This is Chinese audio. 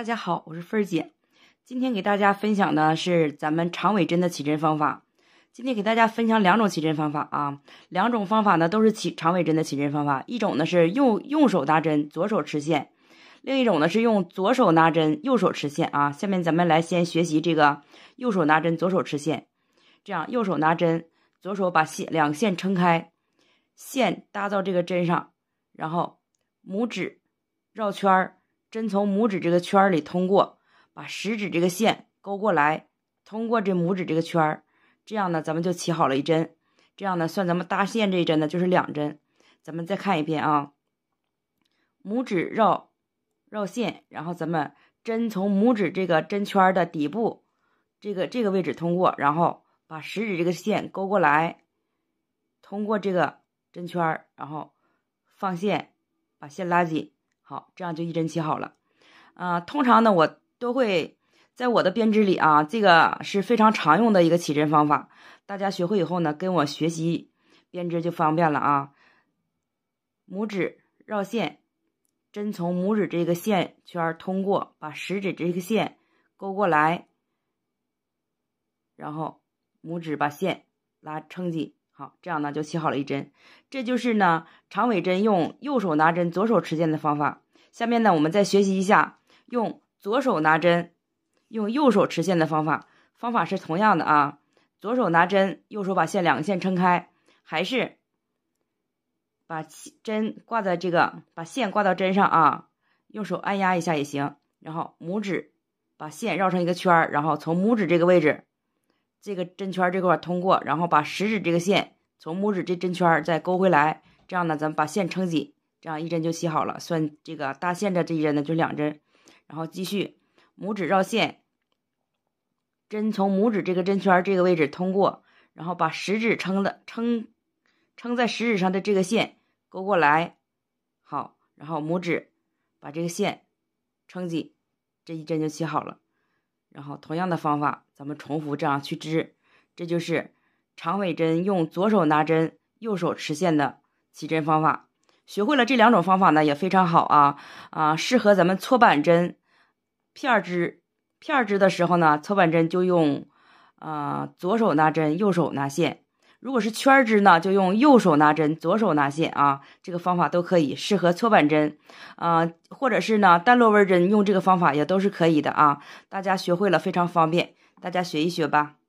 大家好，我是凤儿姐，今天给大家分享的是咱们长尾针的起针方法。今天给大家分享两种起针方法啊，两种方法呢都是起长尾针的起针方法，一种呢是用右手拿针，左手持线；另一种呢是用左手拿针，右手持线啊。下面咱们来先学习这个右手拿针，左手持线，这样右手拿针，左手把线两线撑开，线搭到这个针上，然后拇指绕圈儿。针从拇指这个圈儿里通过，把食指这个线勾过来，通过这拇指这个圈儿，这样呢，咱们就起好了一针。这样呢，算咱们搭线这一针呢，就是两针。咱们再看一遍啊，拇指绕绕线，然后咱们针从拇指这个针圈的底部这个这个位置通过，然后把食指这个线勾过来，通过这个针圈儿，然后放线，把线拉紧。好，这样就一针起好了。啊，通常呢，我都会在我的编织里啊，这个是非常常用的一个起针方法。大家学会以后呢，跟我学习编织就方便了啊。拇指绕线，针从拇指这个线圈通过，把食指这个线勾过来，然后拇指把线拉撑紧。好，这样呢就起好了一针，这就是呢长尾针用右手拿针、左手持线的方法。下面呢，我们再学习一下用左手拿针、用右手持线的方法。方法是同样的啊，左手拿针，右手把线两个线撑开，还是把针挂在这个，把线挂到针上啊，用手按压一下也行。然后拇指把线绕成一个圈儿，然后从拇指这个位置。这个针圈这块通过，然后把食指这个线从拇指这针圈再勾回来，这样呢，咱们把线撑紧，这样一针就起好了。算这个大线的这一针呢，就两针。然后继续，拇指绕线，针从拇指这个针圈这个位置通过，然后把食指撑的撑撑在食指上的这个线勾过来，好，然后拇指把这个线撑紧，这一针就起好了。然后同样的方法，咱们重复这样去织，这就是长尾针用左手拿针、右手持线的起针方法。学会了这两种方法呢，也非常好啊啊，适合咱们搓板针片织片织的时候呢，搓板针就用啊左手拿针、右手拿线。如果是圈儿呢，就用右手拿针，左手拿线啊，这个方法都可以，适合搓板针，啊，或者是呢单螺纹针，用这个方法也都是可以的啊，大家学会了非常方便，大家学一学吧。